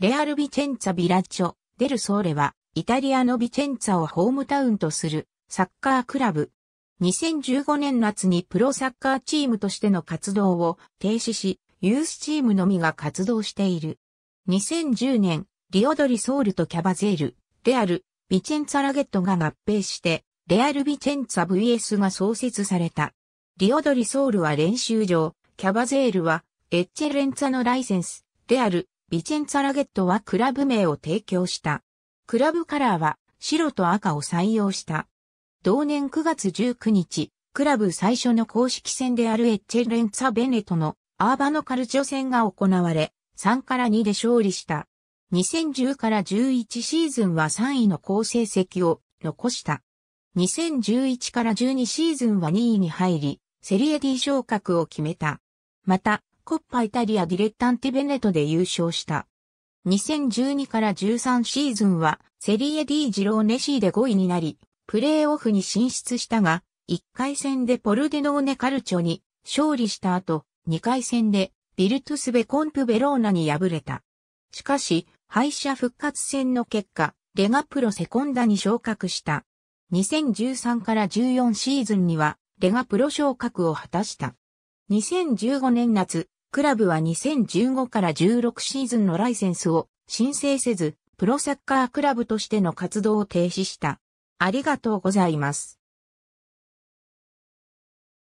レアル・ビチェンツァ・ビラッチョ、デル・ソーレは、イタリアのビチェンツァをホームタウンとするサッカークラブ。2015年夏にプロサッカーチームとしての活動を停止し、ユースチームのみが活動している。2010年、リオドリ・ソールとキャバゼール、レアル、ビチェンツァ・ラゲットが合併して、レアル・ビチェンツァ VS が創設された。リオドリ・ソールは練習場、キャバゼールはエッチェレンツァのライセンス、レアル、ビチェンツァラゲットはクラブ名を提供した。クラブカラーは白と赤を採用した。同年9月19日、クラブ最初の公式戦であるエッチェレンツァ・ベネトのアーバノカルチョ戦が行われ、3から2で勝利した。2010から11シーズンは3位の好成績を残した。2011から12シーズンは2位に入り、セリエ D 昇格を決めた。また、コッパイタリアディレッタンティベネトで優勝した。2012から13シーズンはセリエ D ジローネシーで5位になり、プレーオフに進出したが、1回戦でポルデノーネカルチョに勝利した後、2回戦でビルトゥスベコンプベローナに敗れた。しかし、敗者復活戦の結果、レガプロセコンダに昇格した。2013から14シーズンには、レガプロ昇格を果たした。2015年夏、クラブは2015から16シーズンのライセンスを申請せず、プロサッカークラブとしての活動を停止した。ありがとうございます。